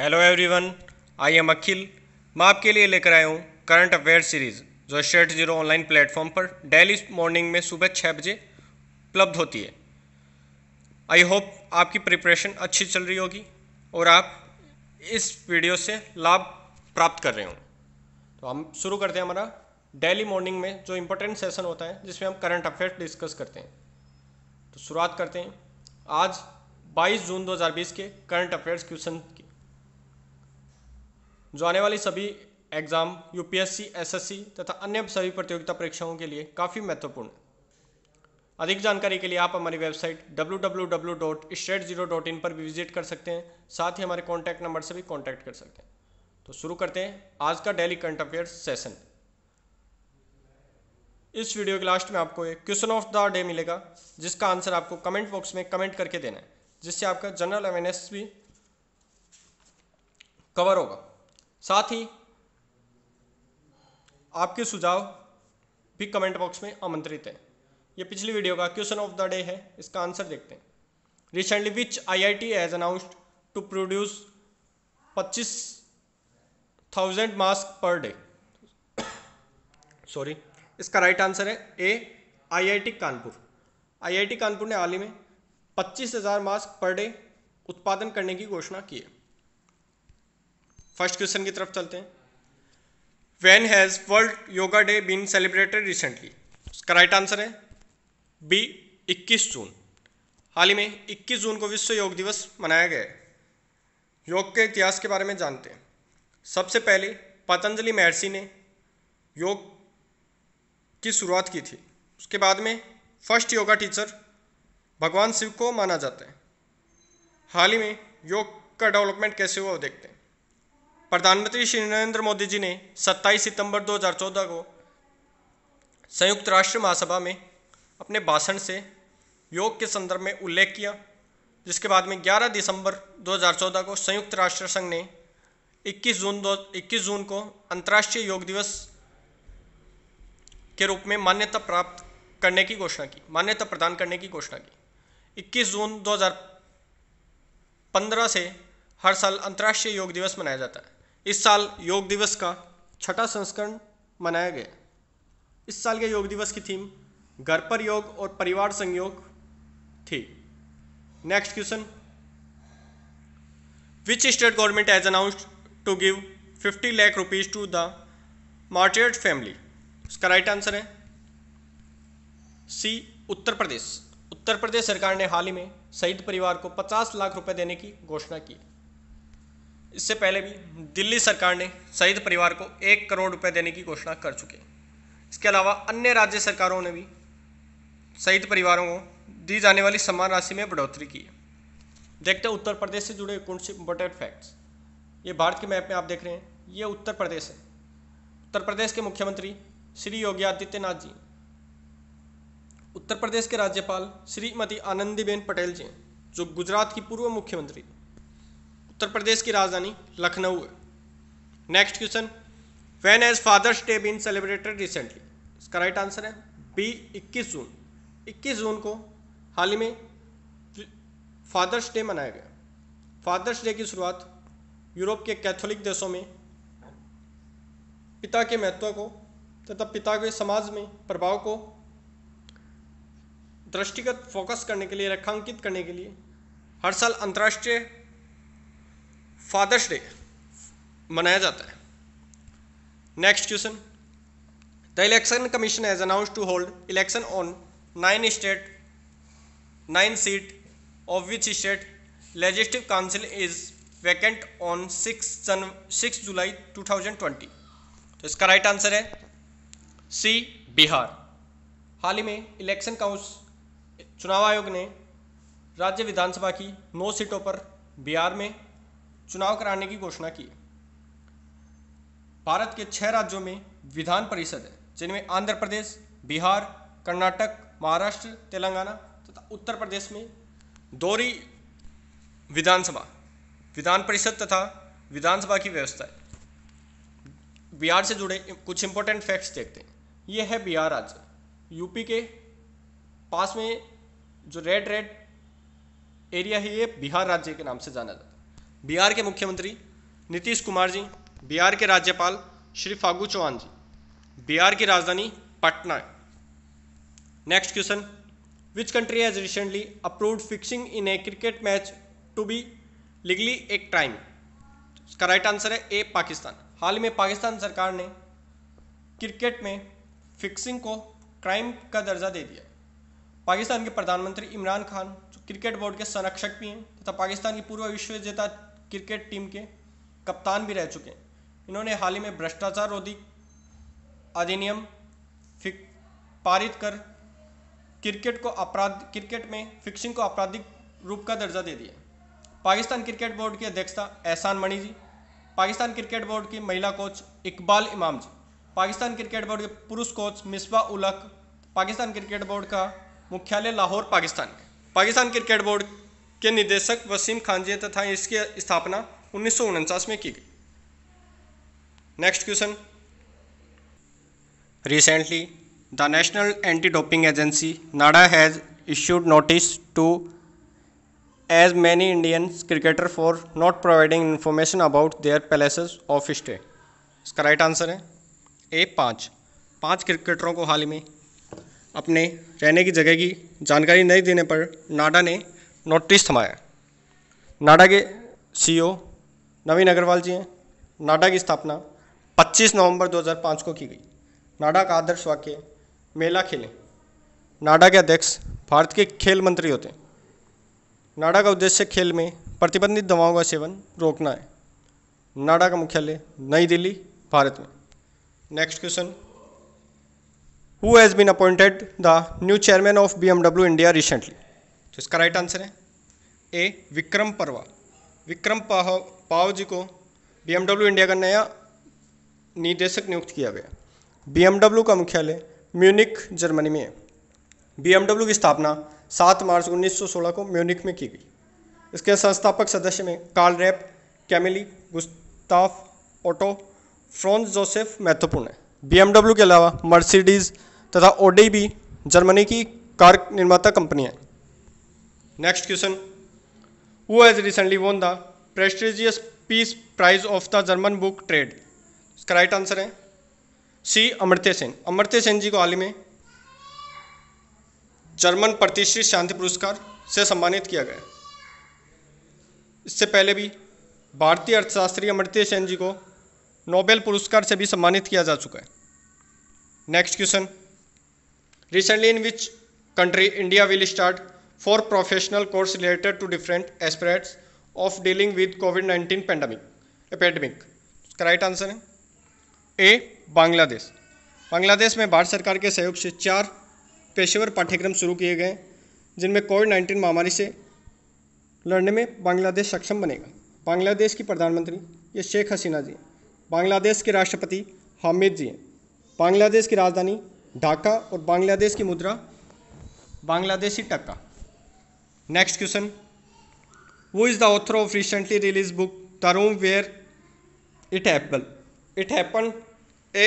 Hello everyone I am Akhil मैं आपके लिए लेकर आया हूँ करंट अफेयर सीरीज़ जो शेट जीरो ऑनलाइन प्लेटफॉर्म पर डेली मॉर्निंग में सुबह छः बजे उपलब्ध होती है आई होप आपकी प्रिपरेशन अच्छी चल रही होगी और आप इस वीडियो से लाभ प्राप्त कर रहे हो तो हम शुरू करते हैं हमारा डेली मॉर्निंग में जो इम्पोर्टेंट सेशन होता है जिसमें हम करंट अफेयर डिस्कस करते हैं तो शुरुआत करते हैं आज 22 जून 2020 के करंट अफेयर्स क्वेश्चन जो आने वाली सभी एग्ज़ाम यूपीएससी, एसएससी तथा अन्य सभी प्रतियोगिता परीक्षाओं के लिए काफ़ी महत्वपूर्ण है अधिक जानकारी के लिए आप हमारी वेबसाइट डब्ल्यू पर भी विजिट कर सकते हैं साथ ही हमारे कॉन्टैक्ट नंबर से भी कॉन्टैक्ट कर सकते हैं तो शुरू करते हैं आज का डेली करंट अफेयर सेशन इस वीडियो के लास्ट में आपको एक क्वेश्चन ऑफ द डे मिलेगा जिसका आंसर आपको कमेंट बॉक्स में कमेंट करके देना है जिससे आपका जनरल अवेयरनेस भी कवर होगा साथ ही आपके सुझाव भी कमेंट बॉक्स में आमंत्रित हैं ये पिछली वीडियो का क्वेश्चन ऑफ द डे है इसका आंसर देखते हैं recently which I I T has announced to produce पच्चीस thousand mask per day sorry इसका राइट आंसर है A IIT Kanpur IIT Kanpur ने हाल ही में पच्चीस हज़ार मास्क पर डे उत्पादन करने की घोषणा की है फर्स्ट क्वेश्चन की तरफ चलते हैं when has world yoga day been celebrated recently उसका राइट आंसर है बी 21 जून हाल ही में 21 जून को विश्व योग दिवस मनाया गया है योग के इतिहास के बारे में जानते हैं सबसे पहले पतंजलि महर्षि ने योग की शुरुआत की थी उसके बाद में फर्स्ट योगा टीचर भगवान शिव को माना जाता है हाल ही में योग का डेवलपमेंट कैसे हुआ वो देखते हैं प्रधानमंत्री श्री नरेंद्र मोदी जी ने 27 सितंबर 2014 को संयुक्त राष्ट्र महासभा में अपने भाषण से योग के संदर्भ में उल्लेख किया जिसके बाद में 11 दिसंबर 2014 को संयुक्त राष्ट्र संघ ने 21 जून दो इक्कीस जून को अंतर्राष्ट्रीय योग दिवस के रूप में मान्यता प्राप्त करने की घोषणा की मान्यता प्रदान करने की घोषणा की 21 जून 2015 से हर साल अंतर्राष्ट्रीय योग दिवस मनाया जाता है इस साल योग दिवस का छठा संस्करण मनाया गया इस साल के योग दिवस की थीम घर पर योग और परिवार संयोग थी next question which state government has announced to give 50 lakh rupees to the martyred family उसका राइट आंसर है सी उत्तर प्रदेश उत्तर प्रदेश सरकार ने हाल ही में शहीद परिवार को 50 लाख रुपए देने की घोषणा की इससे पहले भी दिल्ली सरकार ने शहीद परिवार को एक करोड़ रुपए देने की घोषणा कर चुके हैं इसके अलावा अन्य राज्य सरकारों ने भी शहीद परिवारों को दी जाने वाली सम्मान राशि में बढ़ोतरी की है देखते हैं उत्तर प्रदेश से जुड़े से इंपॉर्टेंट फैक्ट्स ये भारत के मैप में आप देख रहे हैं ये उत्तर प्रदेश है उत्तर प्रदेश के मुख्यमंत्री श्री योगी आदित्यनाथ जी उत्तर प्रदेश के राज्यपाल श्रीमती आनंदीबेन पटेल जी जो गुजरात की पूर्व मुख्यमंत्री उत्तर प्रदेश की राजधानी लखनऊ है next question when has father's day been celebrated recently इसका राइट आंसर है बी 21 जून 21 जून को हाल ही में फादर्स डे मनाया गया फादर्स डे की शुरुआत यूरोप के कैथोलिक देशों में पिता के महत्व को तथा पिता के समाज में प्रभाव को दृष्टिगत फोकस करने के लिए रेखांकित करने के लिए हर साल अंतर्राष्ट्रीय फादर्स डे मनाया जाता है next question the election commission has announced to hold election on nine state nine seat of which state legislative council is vacant on six जन six July two thousand twenty तो इसका right answer है सी बिहार हाल ही में election काउंस चुनाव आयोग ने राज्य विधानसभा की नौ सीटों पर बिहार में चुनाव कराने की घोषणा की भारत के छह राज्यों में विधान परिषद है जिनमें आंध्र प्रदेश बिहार कर्नाटक महाराष्ट्र तेलंगाना तथा उत्तर प्रदेश में दोहरी विधानसभा विधान परिषद तथा विधानसभा की व्यवस्था है बिहार से जुड़े कुछ इंपॉर्टेंट फैक्ट्स देखते हैं यह है बिहार राज्य यूपी के पास में जो रेड रेड एरिया है ये बिहार राज्य के नाम से जाना जाता है बिहार के मुख्यमंत्री नीतीश कुमार जी बिहार के राज्यपाल श्री फागू चौहान जी बिहार की राजधानी Patna next question which country has recently approved fixing in a cricket match to be legally एक टाइम इसका राइट आंसर है ए पाकिस्तान हाल ही में पाकिस्तान सरकार ने क्रिकेट में फिक्सिंग को क्राइम का दर्जा दे दिया पाकिस्तान के प्रधानमंत्री इमरान खान जो क्रिकेट बोर्ड के संरक्षक भी हैं तथा पाकिस्तान की पूर्व विश्व विजेता क्रिकेट टीम के कप्तान भी रह चुके हैं इन्होंने हाल ही में भ्रष्टाचार रोधी अधिनियम पारित कर क्रिकेट को अपराध क्रिकेट में फिक्सिंग को आपराधिक रूप का दर्जा दे दिया पाकिस्तान क्रिकेट बोर्ड की अध्यक्षता एहसान मणि जी पाकिस्तान क्रिकेट बोर्ड की महिला कोच इकबाल इमाम जी पाकिस्तान क्रिकेट बोर्ड के पुरुष कोच मिसबा उलक पाकिस्तान क्रिकेट बोर्ड का मुख्यालय लाहौर पाकिस्तान पाकिस्तान क्रिकेट बोर्ड के निदेशक वसीम खानजे तथा इसकी स्थापना उन्नीस में की गई next question recently the national anti doping agency NADA has issued notice to as many Indian cricketer for not providing information about their places of stay इसका राइट आंसर है ए पाँच पाँच क्रिकेटरों को हाल ही में अपने रहने की जगह की जानकारी नहीं देने पर नाडा ने नोटिस थमाया नाडा के सीईओ नवीन अग्रवाल जी हैं नाडा की स्थापना 25 नवंबर 2005 को की गई नाडा का आदर्श वाक्य मेला खेलें नाडा के अध्यक्ष भारत के खेल मंत्री होते हैं नाडा का उद्देश्य खेल में प्रतिबंधित दवाओं का सेवन रोकना है नाडा का मुख्यालय नई दिल्ली भारत में next question who has been appointed the new chairman of B MW India recently तो इसका राइट आंसर है ए विक्रम परवा विक्रम पाव पाव जी को बी इंडिया का नया निदेशक नियुक्त किया गया बी का मुख्यालय म्यूनिक जर्मनी में है बी की स्थापना 7 मार्च 1916 को म्यूनिक में की गई इसके संस्थापक सदस्य में Karl Rapp Camillo Gustav Otto Franz Joseph महत्वपूर्ण है बी के अलावा मर्सिडीज़ तथा ओडी भी जर्मनी की कार निर्माता कंपनी है next question who has recently won the prestigious peace prize of the German book trade इसका राइट आंसर है सी अमृत सेन अमृत सेन जी को हाल ही में जर्मन प्रतिष्ठित शांति पुरस्कार से सम्मानित किया गया इससे पहले भी भारतीय अर्थशास्त्री अमृत सेन जी को नोबेल पुरस्कार से भी सम्मानित किया जा चुका है next question recently in which country India will start four professional course related to different aspects of dealing with covid nineteen pandemic. Epidemic. Eh, इसका राइट आंसर है ए बांग्लादेश बांग्लादेश में भारत सरकार के सहयोग से चार पेशेवर पाठ्यक्रम शुरू किए गए जिनमें कोविड नाइन्टीन महामारी से लड़ने में बांग्लादेश सक्षम बनेगा बांग्लादेश की प्रधानमंत्री ये शेख हसीना जी बांग्लादेश के राष्ट्रपति हामिद जी बांग्लादेश की राजधानी ढाका और बांग्लादेश की मुद्रा Bangladeshi taka next question who is the author of recently release book the room where it happen it happen a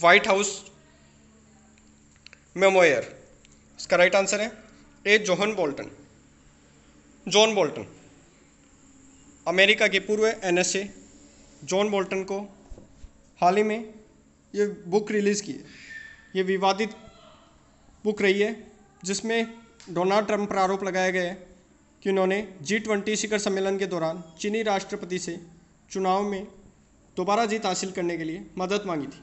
white house memoir इसका राइट आंसर है A John Bolton John Bolton America के पूर्व एनएसए जॉन बोल्टन को हाल ही में ये book release की है ये विवादित बुक रही है जिसमें डोनाल्ड ट्रंप पर आरोप लगाया गया है कि उन्होंने जी ट्वेंटी शिखर सम्मेलन के दौरान चीनी राष्ट्रपति से चुनाव में दोबारा जीत हासिल करने के लिए मदद मांगी थी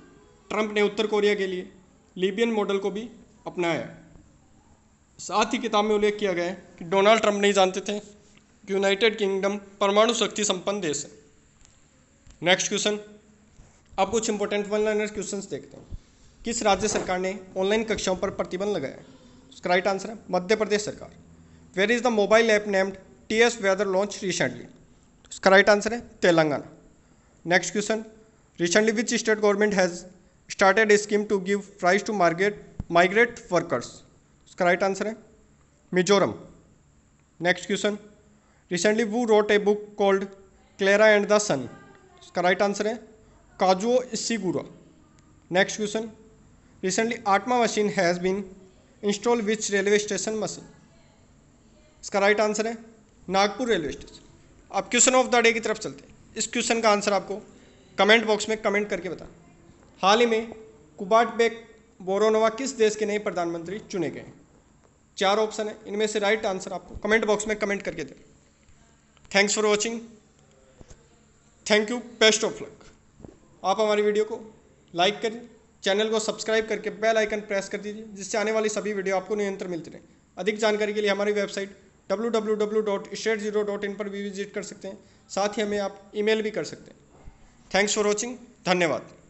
ट्रंप ने उत्तर कोरिया के लिए लीबियन मॉडल को भी अपनाया साथ ही किताब में उल्लेख किया गया है कि डोनाल्ड ट्रंप नहीं जानते थे कि यूनाइटेड किंगडम परमाणु शक्ति संपन्न देश है नेक्स्ट क्वेश्चन अब कुछ इंपॉर्टेंट वन लाइनर क्वेश्चन देखते हैं किस राज्य सरकार ने ऑनलाइन कक्षाओं पर प्रतिबंध लगाया उसका राइट आंसर है मध्य प्रदेश सरकार where is the mobile app named T S weather launch recently उसका राइट आंसर है Telangana next question recently which state government has started a scheme to give prize to market migrate workers उसका right answer है Mizoram next question recently who wrote a book called Klara and the sun उसका right answer है Kazuo Ishiguro next question recently ATM machine has been install which railway station machine इसका right answer है Nagpur railway station अब question of the day की तरफ चलते हैं इस क्वेश्चन का आंसर आपको कमेंट बॉक्स में कमेंट करके बता हाल ही में बेक बोरोनोवा किस देश के नए प्रधानमंत्री चुने गए चार ऑप्शन है इनमें से राइट आंसर आपको कमेंट बॉक्स में कमेंट करके दें thanks for watching thank you best of luck आप हमारी वीडियो को लाइक करें चैनल को सब्सक्राइब करके बेल आइकन प्रेस कर दीजिए जिससे आने वाली सभी वीडियो आपको निरंतर मिलते रहे अधिक जानकारी के लिए हमारी वेबसाइट डब्ल्यू पर भी विजिट कर सकते हैं साथ ही हमें आप ईमेल भी कर सकते हैं थैंक्स फॉर वॉचिंग धन्यवाद